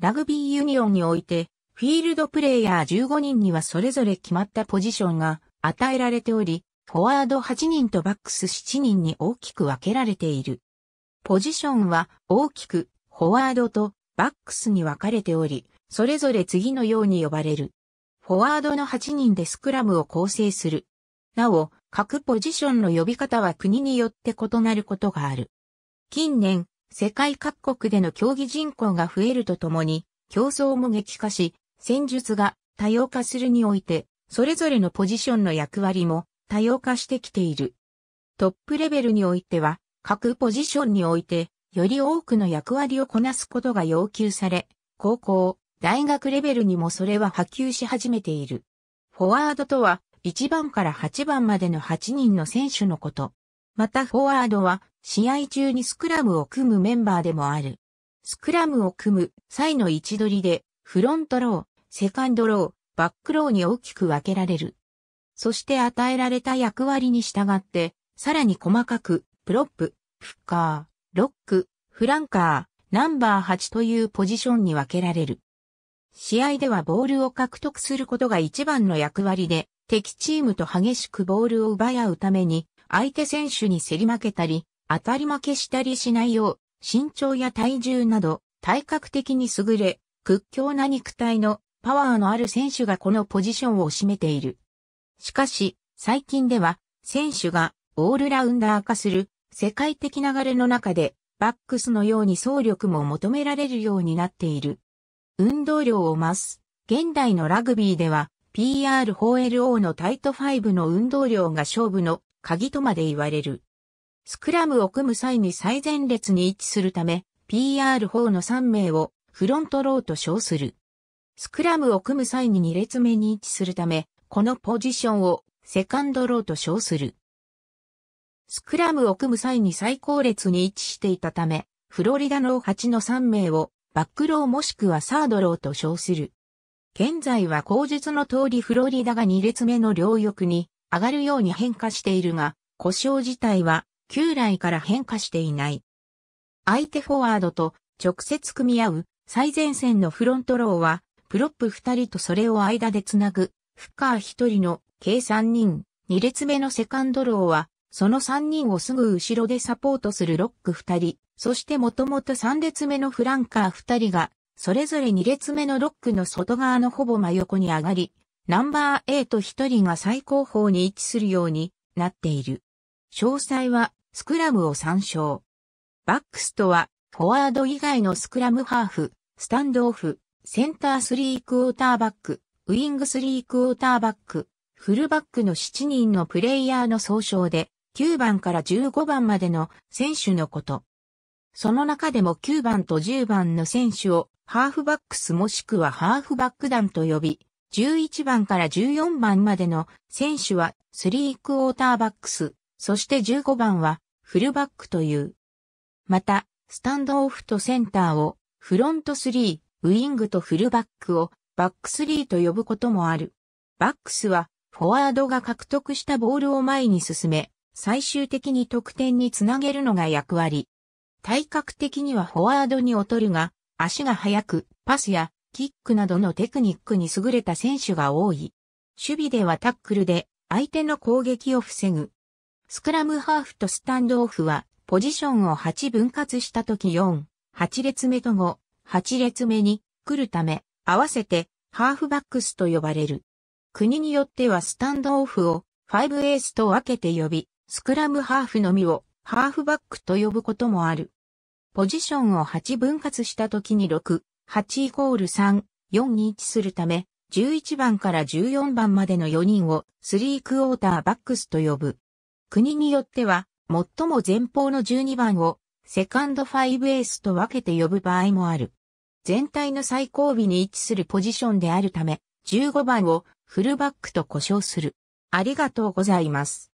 ラグビーユニオンにおいて、フィールドプレイヤー15人にはそれぞれ決まったポジションが与えられており、フォワード8人とバックス7人に大きく分けられている。ポジションは大きくフォワードとバックスに分かれており、それぞれ次のように呼ばれる。フォワードの8人でスクラムを構成する。なお、各ポジションの呼び方は国によって異なることがある。近年、世界各国での競技人口が増えるとともに、競争も激化し、戦術が多様化するにおいて、それぞれのポジションの役割も多様化してきている。トップレベルにおいては、各ポジションにおいて、より多くの役割をこなすことが要求され、高校、大学レベルにもそれは波及し始めている。フォワードとは、1番から8番までの8人の選手のこと。またフォワードは試合中にスクラムを組むメンバーでもある。スクラムを組む際の位置取りでフロントロー、セカンドロー、バックローに大きく分けられる。そして与えられた役割に従って、さらに細かく、プロップ、フッカー、ロック、フランカー、ナンバー8というポジションに分けられる。試合ではボールを獲得することが一番の役割で、敵チームと激しくボールを奪い合うために、相手選手に競り負けたり、当たり負けしたりしないよう、身長や体重など、体格的に優れ、屈強な肉体のパワーのある選手がこのポジションを占めている。しかし、最近では、選手がオールラウンダー化する世界的流れの中で、バックスのように総力も求められるようになっている。運動量を増す。現代のラグビーでは、p r 4 l o のタイト5の運動量が勝負の鍵とまで言われる。スクラムを組む際に最前列に位置するため、PR4 の3名をフロントローと称する。スクラムを組む際に2列目に位置するため、このポジションをセカンドローと称する。スクラムを組む際に最高列に位置していたため、フロリダの8の3名をバックローもしくはサードローと称する。現在は口述の通りフロリダが2列目の両翼に上がるように変化しているが、故障自体は旧来から変化していない。相手フォワードと直接組み合う最前線のフロントローは、プロップ2人とそれを間でつなぐ、フッカー1人の計三人、2列目のセカンドローは、その3人をすぐ後ろでサポートするロック2人、そしてもともと3列目のフランカー2人が、それぞれ2列目のロックの外側のほぼ真横に上がり、ナンバー8一人が最高峰に位置するようになっている。詳細はスクラムを参照。バックスとはフォワード以外のスクラムハーフ、スタンドオフ、センタースリークォーターバック、ウィングスリークォーターバック、フルバックの7人のプレイヤーの総称で、9番から15番までの選手のこと。その中でも9番と10番の選手をハーフバックスもしくはハーフバック団と呼び、11番から14番までの選手は3クォーターバックス、そして15番はフルバックという。また、スタンドオフとセンターをフロント3、ウィングとフルバックをバック3と呼ぶこともある。バックスはフォワードが獲得したボールを前に進め、最終的に得点につなげるのが役割。体格的にはフォワードに劣るが、足が速く、パスやキックなどのテクニックに優れた選手が多い。守備ではタックルで相手の攻撃を防ぐ。スクラムハーフとスタンドオフはポジションを8分割した時4、8列目と5、8列目に来るため合わせてハーフバックスと呼ばれる。国によってはスタンドオフを5エースと分けて呼び、スクラムハーフのみをハーフバックと呼ぶこともある。ポジションを8分割した時に6、8イコール3、4に位置するため、11番から14番までの4人を3クォーターバックスと呼ぶ。国によっては、最も前方の12番をセカンドファイブエースと分けて呼ぶ場合もある。全体の最後尾に位置するポジションであるため、15番をフルバックと呼称する。ありがとうございます。